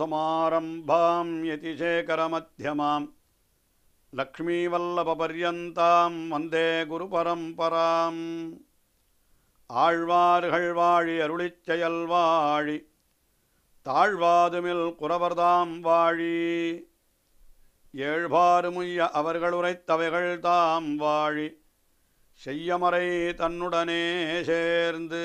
समारम्भां यतिशेखरमध्यमां வந்தே குரு பரம்பராம் ஆழ்வார்கள் வாழி அருளிச் செயல் வாழி தாழ்வாதுமில் குரவர்தாம் வாழி ஏழ்பாறுமுய்ய அவர்களுரைத்தவைகள் தாம் வாழி செய்யமறை தன்னுடனே சேர்ந்து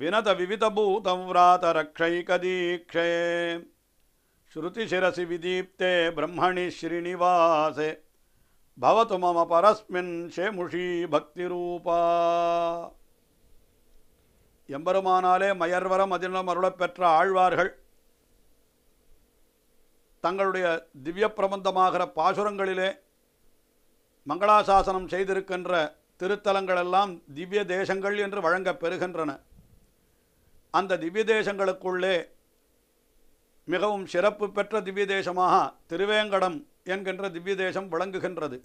வினத వినత వివిధభూతం சிரசி விதீப்தே பிரம்மணி ஸ்ரீனிவாசே பவது மம பரஸ்மின் ஷேமுஷி பக்தி ரூபா எம்பருமானாலே மயர்வரம் அதிலும் அருளப் பெற்ற ஆழ்வார்கள் தங்களுடைய திவ்ய பிரபந்தமாகிற பாசுரங்களிலே மங்களாசாசனம் செய்திருக்கின்ற திருத்தலங்களெல்லாம் திவ்ய தேசங்கள் என்று வழங்கப் பெறுகின்றன அந்த திவ்ய தேசங்களுக்குள்ளே மிகவும் சிறப்பு பெற்ற திவ்ய தேசமாக திருவேங்கடம் என்கின்ற திவ்ய தேசம் விளங்குகின்றது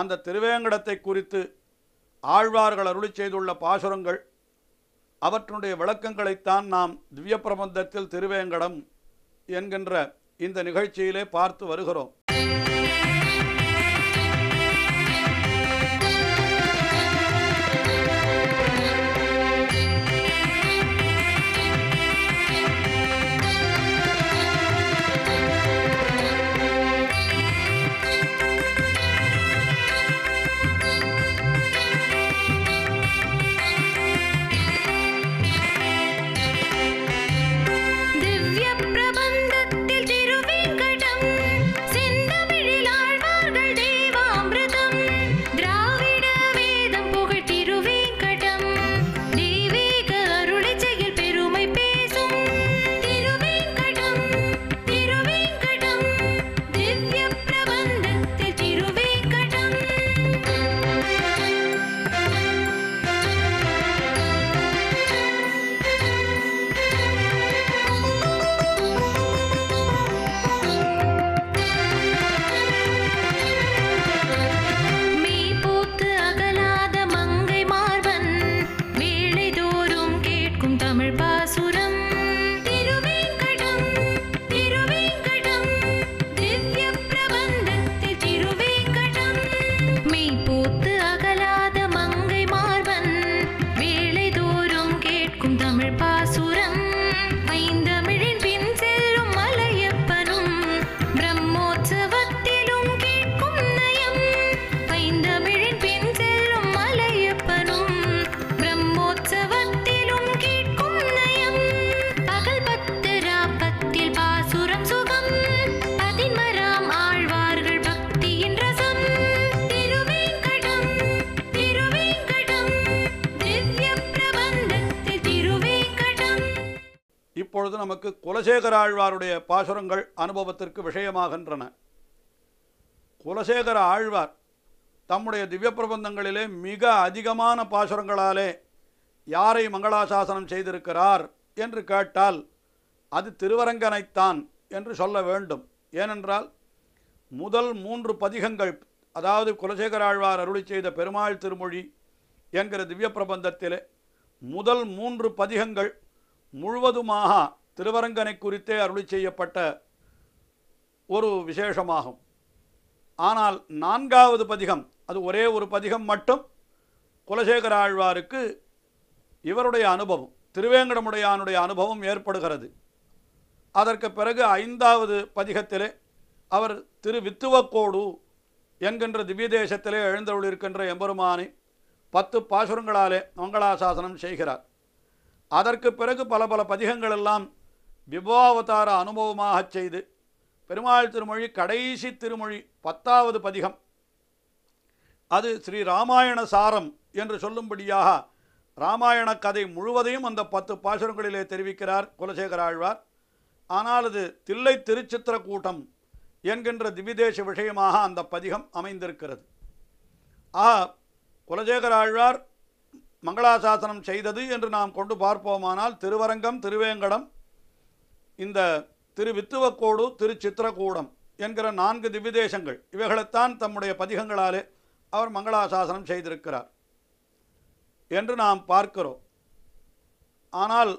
அந்த திருவேங்கடத்தை குறித்து ஆழ்வார்கள் அருளி செய்துள்ள பாசுரங்கள் அவற்றுடைய விளக்கங்களைத்தான் நாம் திவ்ய பிரபந்தத்தில் திருவேங்கடம் என்கின்ற இந்த நிகழ்ச்சியிலே பார்த்து வருகிறோம் பொழுது நமக்கு குலசேகர ஆழ்வாருடைய பாசுரங்கள் அனுபவத்திற்கு விஷயமாகின்றன குலசேகர ஆழ்வார் தம்முடைய திவ்ய பிரபந்தங்களிலே மிக அதிகமான பாசுரங்களாலே யாரை மங்களாசாசனம் செய்திருக்கிறார் என்று கேட்டால் அது திருவரங்கனைத்தான் என்று சொல்ல வேண்டும் ஏனென்றால் முதல் மூன்று பதிகங்கள் அதாவது குலசேகர ஆழ்வார் அருளி செய்த பெருமாள் திருமொழி என்கிற திவ்ய பிரபந்தத்திலே முதல் மூன்று பதிகங்கள் முழுவதுமாக திருவரங்கனை குறித்தே அருளி செய்யப்பட்ட ஒரு விசேஷமாகும் ஆனால் நான்காவது பதிகம் அது ஒரே ஒரு பதிகம் மட்டும் குலசேகர ஆழ்வாருக்கு இவருடைய அனுபவம் திருவேங்கடமுடையானுடைய அனுபவம் ஏற்படுகிறது அதற்கு பிறகு ஐந்தாவது பதிகத்திலே அவர் திரு வித்துவக்கோடு என்கின்ற தேசத்திலே எழுந்தருளிருக்கின்ற எம்பெருமானை பத்து பாசுரங்களாலே மங்களாசாசனம் செய்கிறார் அதற்கு பிறகு பல பல பதிகங்களெல்லாம் விபோவதார அனுபவமாக செய்து பெருமாள் திருமொழி கடைசி திருமொழி பத்தாவது பதிகம் அது ஸ்ரீ ராமாயண சாரம் என்று சொல்லும்படியாக ராமாயண கதை முழுவதையும் அந்த பத்து பாசுரங்களிலே தெரிவிக்கிறார் குலசேகர ஆழ்வார் ஆனால் அது தில்லை திருச்சித்திர கூட்டம் என்கின்ற திவிதேச விஷயமாக அந்த பதிகம் அமைந்திருக்கிறது ஆ குலசேகர ஆழ்வார் மங்களாசாசனம் செய்தது என்று நாம் கொண்டு பார்ப்போமானால் திருவரங்கம் திருவேங்கடம் இந்த திரு வித்துவக்கோடு திரு சித்திரக்கூடம் என்கிற நான்கு திவ்விதேசங்கள் இவைகளைத்தான் தம்முடைய பதிகங்களாலே அவர் மங்களாசாசனம் செய்திருக்கிறார் என்று நாம் பார்க்கிறோம் ஆனால்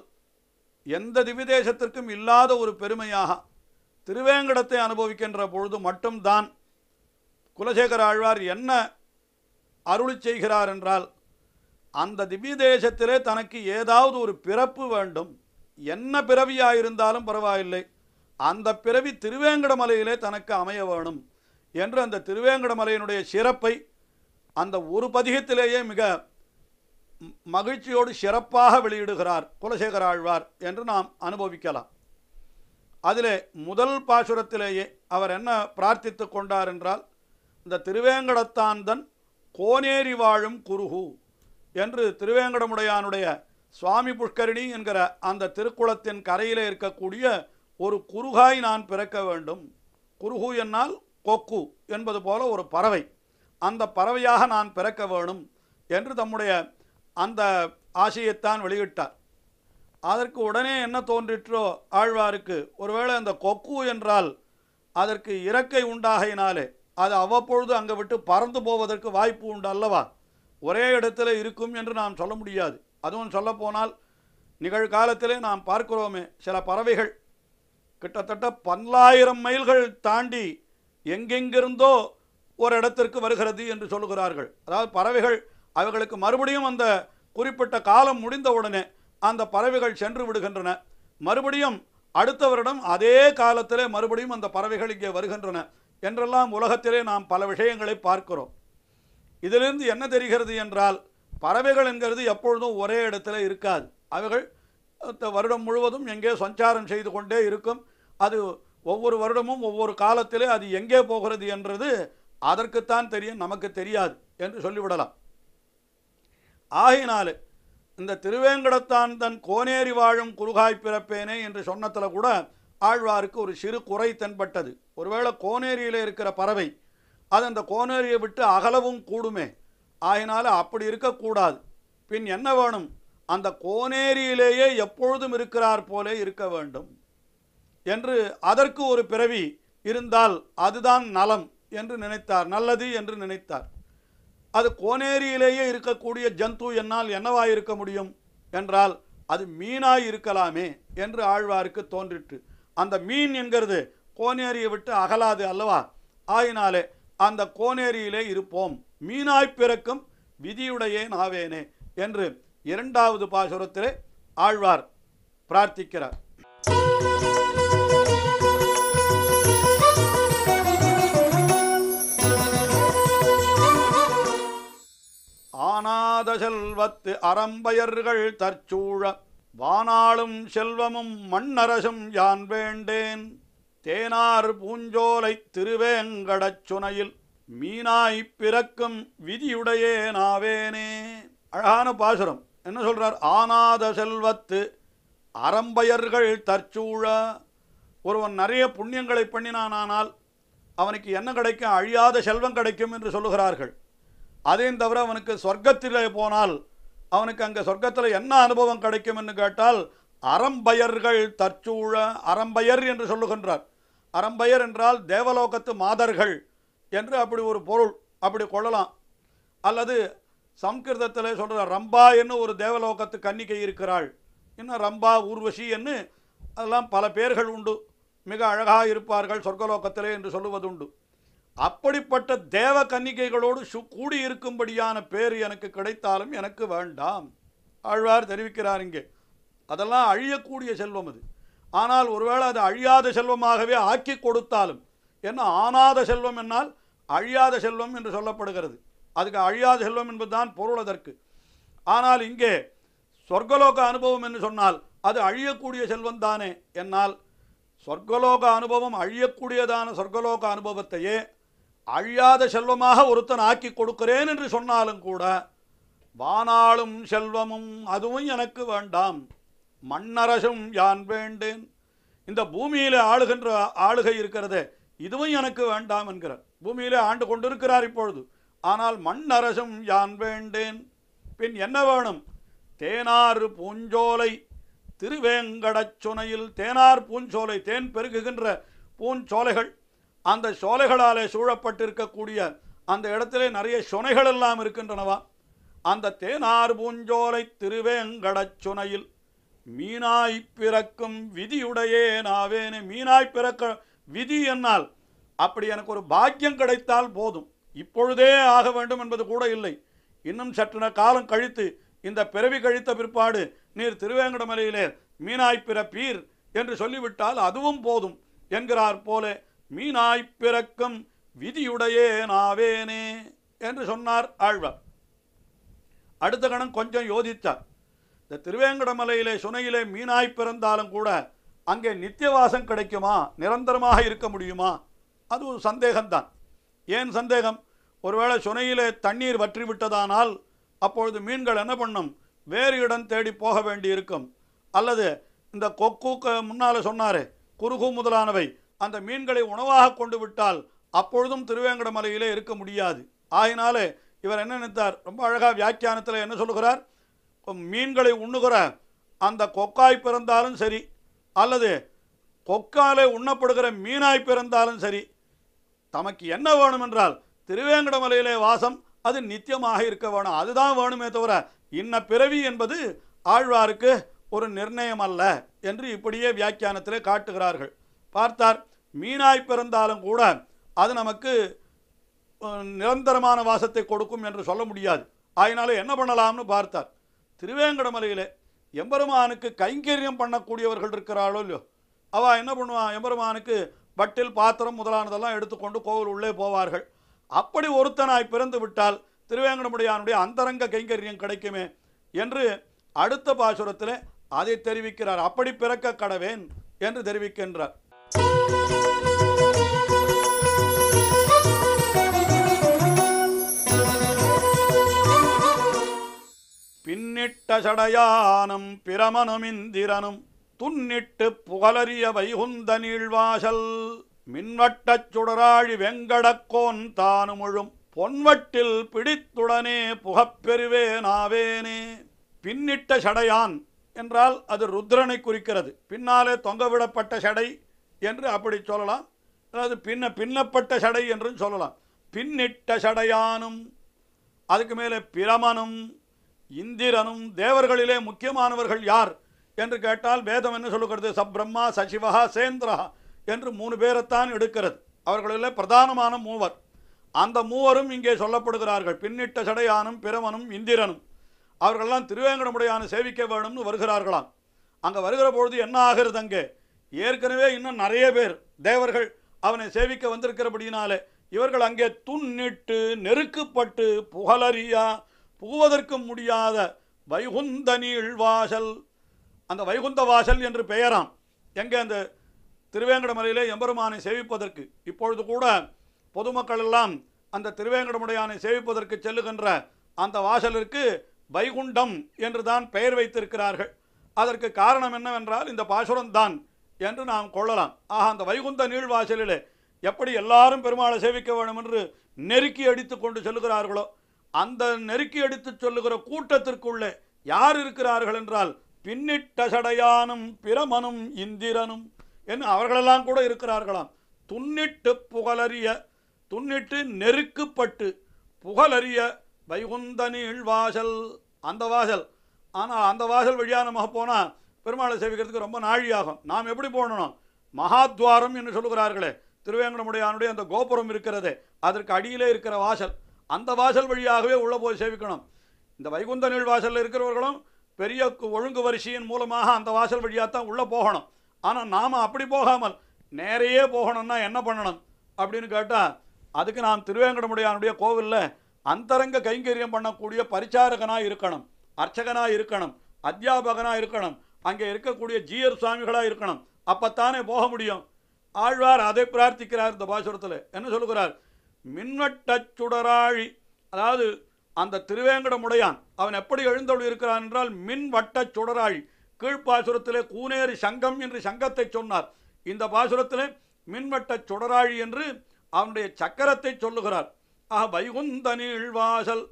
எந்த திவ்விதேசத்திற்கும் இல்லாத ஒரு பெருமையாக திருவேங்கடத்தை அனுபவிக்கின்ற பொழுது மட்டும்தான் குலசேகர ஆழ்வார் என்ன அருளி செய்கிறார் என்றால் அந்த திவ்ய தேசத்திலே தனக்கு ஏதாவது ஒரு பிறப்பு வேண்டும் என்ன பிறவியாக இருந்தாலும் பரவாயில்லை அந்த பிறவி திருவேங்கடமலையிலே தனக்கு அமைய வேணும் என்று அந்த திருவேங்கடமலையினுடைய சிறப்பை அந்த ஒரு பதிகத்திலேயே மிக மகிழ்ச்சியோடு சிறப்பாக வெளியிடுகிறார் குலசேகர ஆழ்வார் என்று நாம் அனுபவிக்கலாம் அதிலே முதல் பாசுரத்திலேயே அவர் என்ன பிரார்த்தித்து கொண்டார் என்றால் இந்த திருவேங்கடத்தாந்தன் கோனேரி வாழும் குருகு என்று திருவேங்கடமுடையானுடைய சுவாமி புஷ்கரிணி என்கிற அந்த திருக்குளத்தின் கரையில் இருக்கக்கூடிய ஒரு குறுகாய் நான் பிறக்க வேண்டும் குருகு என்னால் கொக்கு என்பது போல ஒரு பறவை அந்த பறவையாக நான் பிறக்க வேணும் என்று தம்முடைய அந்த ஆசையைத்தான் வெளியிட்டார் அதற்கு உடனே என்ன தோன்றிற்றோ ஆழ்வாருக்கு ஒருவேளை அந்த கொக்கு என்றால் அதற்கு இறக்கை உண்டாகையினாலே அது அவ்வப்பொழுது அங்கே விட்டு பறந்து போவதற்கு வாய்ப்பு உண்டு அல்லவா ஒரே இடத்துல இருக்கும் என்று நாம் சொல்ல முடியாது அதுவும் சொல்லப்போனால் நிகழ்காலத்திலே நாம் பார்க்கிறோமே சில பறவைகள் கிட்டத்தட்ட பல்லாயிரம் மைல்கள் தாண்டி எங்கெங்கிருந்தோ ஒரு இடத்திற்கு வருகிறது என்று சொல்லுகிறார்கள் அதாவது பறவைகள் அவர்களுக்கு மறுபடியும் அந்த குறிப்பிட்ட காலம் முடிந்தவுடனே அந்த பறவைகள் சென்று விடுகின்றன மறுபடியும் அடுத்த வருடம் அதே காலத்திலே மறுபடியும் அந்த பறவைகள் இங்கே வருகின்றன என்றெல்லாம் உலகத்திலே நாம் பல விஷயங்களை பார்க்கிறோம் இதிலிருந்து என்ன தெரிகிறது என்றால் பறவைகள் என்கிறது எப்பொழுதும் ஒரே இடத்துல இருக்காது அவைகள் வருடம் முழுவதும் எங்கே சஞ்சாரம் செய்து கொண்டே இருக்கும் அது ஒவ்வொரு வருடமும் ஒவ்வொரு காலத்திலே அது எங்கே போகிறது என்றது அதற்குத்தான் தெரியும் நமக்கு தெரியாது என்று சொல்லிவிடலாம் ஆகினாலே இந்த திருவேங்கடத்தான் தன் கோனேரி வாழும் குறுகாய் பிறப்பேனே என்று சொன்னத்தில் கூட ஆழ்வாருக்கு ஒரு சிறு குறை தென்பட்டது ஒருவேளை கோனேரியில் இருக்கிற பறவை அது அந்த கோனேரியை விட்டு அகலவும் கூடுமே ஆயினால அப்படி இருக்கக்கூடாது பின் என்ன வேணும் அந்த கோனேரியிலேயே எப்பொழுதும் இருக்கிறார் போலே இருக்க வேண்டும் என்று அதற்கு ஒரு பிறவி இருந்தால் அதுதான் நலம் என்று நினைத்தார் நல்லது என்று நினைத்தார் அது கோனேரியிலேயே இருக்கக்கூடிய ஜந்து என்னால் என்னவாய் இருக்க முடியும் என்றால் அது மீனாய் இருக்கலாமே என்று ஆழ்வாருக்கு தோன்றிற்று அந்த மீன் என்கிறது கோனேரியை விட்டு அகலாது அல்லவா ஆயினாலே அந்த கோனேரியிலே இருப்போம் மீனாய் பிறக்கும் விதியுடையேன் ஆவேனே என்று இரண்டாவது பாசுரத்திலே ஆழ்வார் பிரார்த்திக்கிறார் ஆனாத செல்வத்து அறம்பயர்கள் தற்சூழ வானாளும் செல்வமும் மண்ணரசும் யான் வேண்டேன் தேனார் பூஞ்சோலை திருவேங்கடச் சுனையில் மீனாய் பிறக்கும் விதியுடையே நாவேனே அழகான பாசுரம் என்ன சொல்கிறார் ஆனாத செல்வத்து அறம்பயர்கள் தற்சூழ ஒருவன் நிறைய புண்ணியங்களை பண்ணினானால் அவனுக்கு என்ன கிடைக்கும் அழியாத செல்வம் கிடைக்கும் என்று சொல்லுகிறார்கள் அதையும் தவிர அவனுக்கு சொர்க்கத்திலே போனால் அவனுக்கு அங்கே சொர்க்கத்தில் என்ன அனுபவம் கிடைக்கும் என்று கேட்டால் அறம்பயர்கள் தற்சூழ அறம்பயர் என்று சொல்லுகின்றார் அறம்பயர் என்றால் தேவலோகத்து மாதர்கள் என்று அப்படி ஒரு பொருள் அப்படி கொள்ளலாம் அல்லது சம்ஸ்கிருதத்தில் சொல்கிற ரம்பா என்று ஒரு தேவலோகத்து கன்னிக்கை இருக்கிறாள் இன்னும் ரம்பா ஊர்வசி என்று அதெல்லாம் பல பேர்கள் உண்டு மிக அழகாக இருப்பார்கள் சொர்க்கலோகத்திலே என்று சொல்லுவதுண்டு அப்படிப்பட்ட தேவ கன்னிகைகளோடு சு கூடியிருக்கும்படியான பேர் எனக்கு கிடைத்தாலும் எனக்கு வேண்டாம் ஆழ்வார் தெரிவிக்கிறார் இங்கே அதெல்லாம் அழியக்கூடிய செல்வம் அது ஆனால் ஒருவேளை அது அழியாத செல்வமாகவே ஆக்கி கொடுத்தாலும் என்ன ஆனாத செல்வம் என்னால் அழியாத செல்வம் என்று சொல்லப்படுகிறது அதுக்கு அழியாத செல்வம் என்பதுதான் பொருள் அதற்கு ஆனால் இங்கே சொர்க்கலோக அனுபவம் என்று சொன்னால் அது அழியக்கூடிய செல்வம் தானே என்னால் சொர்க்கலோக அனுபவம் அழியக்கூடியதான சொர்க்கலோக அனுபவத்தையே அழியாத செல்வமாக ஒருத்தன் ஆக்கி கொடுக்கிறேன் என்று சொன்னாலும் கூட வானாளும் செல்வமும் அதுவும் எனக்கு வேண்டாம் மண்ணரசும் யான் வேண்டேன் இந்த பூமியில் ஆளுகின்ற ஆளுகை இருக்கிறது இதுவும் எனக்கு வேண்டாம் என்கிறார் பூமியிலே ஆண்டு கொண்டிருக்கிறார் இப்பொழுது ஆனால் மன்னரசும் யான் வேண்டேன் பின் என்ன வேணும் தேனார் பூஞ்சோலை திருவேங்கடச் சுனையில் தேனார் பூஞ்சோலை தேன் பெருகுகின்ற பூஞ்சோலைகள் அந்த சோலைகளாலே சூழப்பட்டிருக்கக்கூடிய அந்த இடத்திலே நிறைய சுனைகள் எல்லாம் இருக்கின்றனவா அந்த தேனார் பூஞ்சோலை திருவேங்கடச் சுனையில் மீனாய் பிறக்கும் விதியுடையே நாவேனே மீனாய் பிறக்க விதி என்னால் அப்படி எனக்கு ஒரு பாக்கியம் கிடைத்தால் போதும் இப்பொழுதே ஆக வேண்டும் என்பது கூட இல்லை இன்னும் சற்றுன காலம் கழித்து இந்த பிறவி கழித்த பிற்பாடு நீர் திருவேங்கடமலையிலே மீனாய் பிறப்பீர் என்று சொல்லிவிட்டால் அதுவும் போதும் என்கிறார் போல மீனாய் பிறக்கும் விதியுடையே நாவேனே என்று சொன்னார் ஆழ்வார் அடுத்த கணம் கொஞ்சம் யோதித்தார் இந்த திருவேங்கடமலையிலே சுனையிலே மீனாய் பிறந்தாலும் கூட அங்கே நித்தியவாசம் கிடைக்குமா நிரந்தரமாக இருக்க முடியுமா அது ஒரு சந்தேகம்தான் ஏன் சந்தேகம் ஒருவேளை சுனையிலே தண்ணீர் வற்றி விட்டதானால் அப்பொழுது மீன்கள் என்ன பண்ணும் வேறு இடம் தேடி போக வேண்டி இருக்கும் அல்லது இந்த கொக்கு முன்னால் சொன்னார் குறுகு முதலானவை அந்த மீன்களை உணவாக கொண்டு விட்டால் அப்பொழுதும் திருவேங்கடமலையிலே இருக்க முடியாது ஆகினாலே இவர் என்ன நினைத்தார் ரொம்ப அழகாக வியாக்கியானத்தில் என்ன சொல்கிறார் மீன்களை உண்ணுகிற அந்த கொக்காய் பிறந்தாலும் சரி அல்லது கொக்காலே உண்ணப்படுகிற மீனாய் பிறந்தாலும் சரி தமக்கு என்ன வேணும் என்றால் திருவேங்கடமலையிலே வாசம் அது நித்தியமாக இருக்க வேணும் அதுதான் வேணுமே தவிர இன்ன பிறவி என்பது ஆழ்வாருக்கு ஒரு நிர்ணயம் அல்ல என்று இப்படியே வியாக்கியானத்தில் காட்டுகிறார்கள் பார்த்தார் மீனாய் பிறந்தாலும் கூட அது நமக்கு நிரந்தரமான வாசத்தை கொடுக்கும் என்று சொல்ல முடியாது அதனால என்ன பண்ணலாம்னு பார்த்தார் திருவேங்கடமலையில் எம்பெருமானுக்கு கைங்கரியம் பண்ணக்கூடியவர்கள் இருக்கிறாளோ இல்லையோ அவள் என்ன பண்ணுவான் எம்பெருமானுக்கு வட்டில் பாத்திரம் முதலானதெல்லாம் எடுத்துக்கொண்டு கோவில் உள்ளே போவார்கள் அப்படி ஒருத்தனாய் பிறந்து விட்டால் திருவேங்கடமுடியானுடைய அந்தரங்க கைங்கரியம் கிடைக்குமே என்று அடுத்த பாசுரத்தில் அதை தெரிவிக்கிறார் அப்படி பிறக்க கடவேன் என்று தெரிவிக்கின்றார் சடையானும் பிரமனுமிந்திரனும் துண்ணிட்டு புகழறிய வைகுந்த நீழ்வாசல் மின்வட்டச் சுடராழி வெங்கடக்கோன் தானு முழும் பொன்வட்டில் பிடித்துடனே புகப்பெறுவேனாவேனே பின்னிட்ட சடையான் என்றால் அது ருத்ரனை குறிக்கிறது பின்னாலே தொங்கவிடப்பட்ட சடை என்று அப்படி சொல்லலாம் அதாவது பின்ன பின்னப்பட்ட சடை என்றும் சொல்லலாம் பின்னிட்ட சடையானும் அதுக்கு மேலே பிரமனும் இந்திரனும் தேவர்களிலே முக்கியமானவர்கள் யார் என்று கேட்டால் வேதம் என்ன சொல்லுகிறது சப்ரம்மா சசிவா சேந்திரா என்று மூணு பேரைத்தான் எடுக்கிறது அவர்களில் பிரதானமான மூவர் அந்த மூவரும் இங்கே சொல்லப்படுகிறார்கள் பின்னிட்ட சடையானும் பிரமனும் இந்திரனும் அவர்களெல்லாம் திருவேங்கடமுடையான சேவிக்க வேணும்னு வருகிறார்களாம் அங்கே வருகிற பொழுது என்ன ஆகிறது அங்கே ஏற்கனவே இன்னும் நிறைய பேர் தேவர்கள் அவனை சேவிக்க வந்திருக்கிறபடினாலே இவர்கள் அங்கே துண்ணிட்டு நெருக்கப்பட்டு புகழறியா புகுவதற்கும் முடியாத வைகுந்த நீழ்வாசல் அந்த வைகுந்த வாசல் என்று பெயராம் எங்கே அந்த திருவேங்கடமலையிலே எம்பெருமானை சேவிப்பதற்கு இப்பொழுது கூட பொதுமக்கள் எல்லாம் அந்த திருவேங்கடமுடையானை சேவிப்பதற்கு செல்லுகின்ற அந்த வாசலிற்கு வைகுண்டம் என்று தான் பெயர் வைத்திருக்கிறார்கள் அதற்கு காரணம் என்னவென்றால் இந்த தான் என்று நாம் கொள்ளலாம் ஆக அந்த வைகுந்த நீழ்வாசலிலே எப்படி எல்லாரும் பெருமாளை சேவிக்க வேண்டும் என்று நெருக்கி அடித்து கொண்டு செல்கிறார்களோ அந்த நெருக்கி எடுத்து சொல்லுகிற கூட்டத்திற்குள்ளே யார் இருக்கிறார்கள் என்றால் பின்னிட்ட சடையானும் பிரமனும் இந்திரனும் என்று அவர்களெல்லாம் கூட இருக்கிறார்களாம் துண்ணிட்டு புகழறிய துன்னிட்டு நெருக்கப்பட்டு புகழறிய வைகுந்த வாசல் அந்த வாசல் ஆனால் அந்த வாசல் வழியாக நம்ம போனால் பெருமாளை சேவிக்கிறதுக்கு ரொம்ப நாழியாகும் நாம் எப்படி போடணும் மகாத்வாரம் என்று சொல்லுகிறார்களே திருவேங்கடமுடையானுடைய அந்த கோபுரம் இருக்கிறதே அதற்கு அடியிலே இருக்கிற வாசல் அந்த வாசல் வழியாகவே உள்ளே போய் சேவிக்கணும் இந்த வைகுந்த நீள் வாசலில் இருக்கிறவர்களும் பெரிய ஒழுங்கு வரிசையின் மூலமாக அந்த வாசல் வழியாக தான் உள்ளே போகணும் ஆனால் நாம் அப்படி போகாமல் நேரையே போகணும்னா என்ன பண்ணணும் அப்படின்னு கேட்டால் அதுக்கு நாம் திருவேங்கடமுடியானுடைய கோவிலில் அந்தரங்க கைங்கரியம் பண்ணக்கூடிய பரிச்சாரகனாக இருக்கணும் அர்ச்சகனாக இருக்கணும் அத்தியாபகனாக இருக்கணும் அங்கே இருக்கக்கூடிய ஜீயர் சுவாமிகளாக இருக்கணும் அப்போத்தானே போக முடியும் ஆழ்வார் அதை பிரார்த்திக்கிறார் இந்த பாசுரத்தில் என்ன சொல்லுகிறார் மின்வட்டச் சுடராழி அதாவது அந்த திருவேங்கடமுடையான் அவன் எப்படி எழுந்தொழு இருக்கிறான் என்றால் மின்வட்டச் சுடராழி கீழ்ப்பாசுரத்திலே கூனேறு சங்கம் என்று சங்கத்தை சொன்னார் இந்த பாசுரத்திலே மின்வட்டச் சுடராழி என்று அவனுடைய சக்கரத்தை சொல்லுகிறார் ஆக வைகுந்த நீழ்வாசல்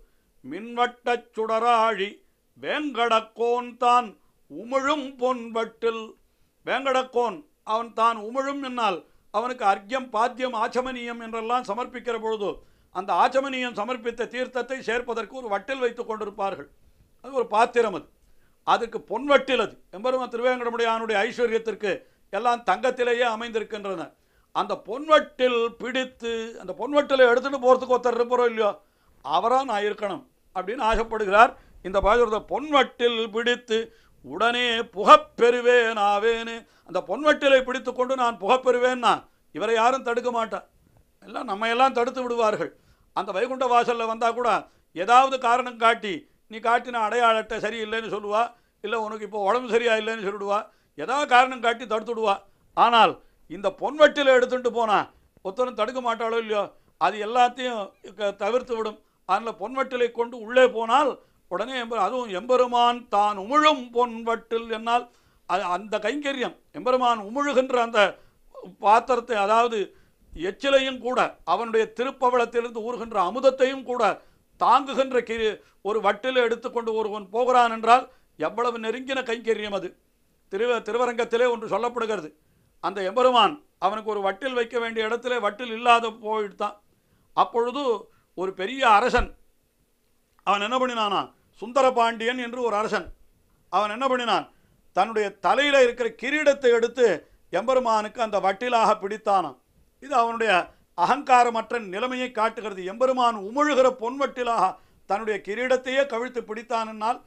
மின்வட்டச் சுடராழி வேங்கடக்கோன் தான் உமிழும் பொன்வட்டில் வேங்கடக்கோன் அவன் தான் உமிழும் என்னால் அவனுக்கு அர்க்கியம் பாத்தியம் ஆச்சமனியம் என்றெல்லாம் சமர்ப்பிக்கிற பொழுது அந்த ஆச்சமனியம் சமர்ப்பித்த தீர்த்தத்தை சேர்ப்பதற்கு ஒரு வட்டில் வைத்துக் கொண்டிருப்பார்கள் அது ஒரு பாத்திரம் அது அதுக்கு பொன்வட்டில் அது எம்பெருமான் திருவேங்கடமுடையானுடைய ஐஸ்வர்யத்திற்கு எல்லாம் தங்கத்திலேயே அமைந்திருக்கின்றன அந்த பொன்வட்டில் பிடித்து அந்த பொன்வட்டில் எடுத்துகிட்டு போகிறதுக்கு ஒருத்தர் இருப்பாரோ இல்லையோ அவராக நான் இருக்கணும் அப்படின்னு ஆசைப்படுகிறார் இந்த பாஜக பொன்வட்டில் பிடித்து உடனே புகப்பெறுவேனாவேன்னு அந்த பொன்வெட்டிலை பிடித்து கொண்டு நான் புகப்பெறுவேன்னா இவரை யாரும் தடுக்க மாட்டார் எல்லாம் நம்ம எல்லாம் தடுத்து விடுவார்கள் அந்த வைகுண்ட வாசலில் வந்தால் கூட ஏதாவது காரணம் காட்டி நீ காட்டின அடையாளத்தை சரியில்லைன்னு சொல்லுவா இல்லை உனக்கு இப்போ உடம்பு சரியா இல்லைன்னு சொல்லிடுவா ஏதாவது காரணம் காட்டி தடுத்து விடுவா ஆனால் இந்த பொன்வெட்டில் எடுத்துகிட்டு போனால் ஒருத்தரும் தடுக்க மாட்டாளோ இல்லையோ அது எல்லாத்தையும் தவிர்த்து விடும் அதில் பொன்வெட்டிலை கொண்டு உள்ளே போனால் உடனே எம்பெரு அதுவும் எம்பெருமான் தான் உமிழும் பொன்வட்டில் என்னால் அது அந்த கைங்கரியம் எம்பெருமான் உமிழுகின்ற அந்த பாத்திரத்தை அதாவது எச்சிலையும் கூட அவனுடைய திருப்பவளத்திலிருந்து ஊறுகின்ற அமுதத்தையும் கூட தாங்குகின்ற கி ஒரு வட்டில் எடுத்துக்கொண்டு ஒருவன் போகிறான் என்றால் எவ்வளவு நெருங்கின கைங்கரியம் அது திரு திருவரங்கத்திலே ஒன்று சொல்லப்படுகிறது அந்த எம்பெருமான் அவனுக்கு ஒரு வட்டில் வைக்க வேண்டிய இடத்துல வட்டில் இல்லாத போயிட்டான் அப்பொழுது ஒரு பெரிய அரசன் அவன் என்ன பண்ணினானா சுந்தர பாண்டியன் என்று ஒரு அரசன் அவன் என்ன பண்ணினான் தன்னுடைய தலையில் இருக்கிற கிரீடத்தை எடுத்து எம்பெருமானுக்கு அந்த வட்டிலாக பிடித்தானாம் இது அவனுடைய அகங்காரமற்ற நிலைமையை காட்டுகிறது எம்பெருமான் உமிழுகிற பொன்வட்டிலாக தன்னுடைய கிரீடத்தையே கவிழ்த்து பிடித்தானால்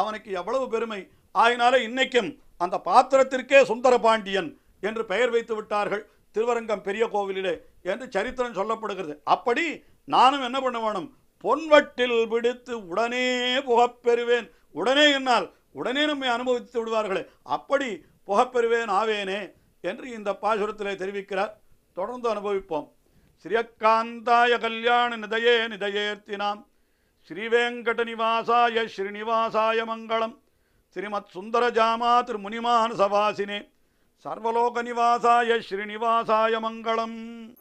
அவனுக்கு எவ்வளவு பெருமை ஆயினாலே இன்னைக்கும் அந்த பாத்திரத்திற்கே சுந்தரபாண்டியன் என்று பெயர் வைத்து விட்டார்கள் திருவரங்கம் பெரிய கோவிலிலே என்று சரித்திரம் சொல்லப்படுகிறது அப்படி நானும் என்ன பண்ண வேணும் பொன்வட்டில் பிடித்து உடனே புகப்பெறுவேன் உடனே என்னால் உடனே நம்மை அனுபவித்து விடுவார்களே அப்படி புகப்பெறுவேன் ஆவேனே என்று இந்த பாசுரத்திலே தெரிவிக்கிறார் தொடர்ந்து அனுபவிப்போம் ஸ்ரீயக்காந்தாய கல்யாண நிதையே நிதையேர்த்தினாம் ஸ்ரீவேங்கட நிவாசாய ஸ்ரீனிவாசாய மங்களம் ஸ்ரீமத் சுந்தரஜாமா திருமுனிமான சவாசினே சர்வலோக நிவாசாய ஸ்ரீனிவாசாய மங்களம்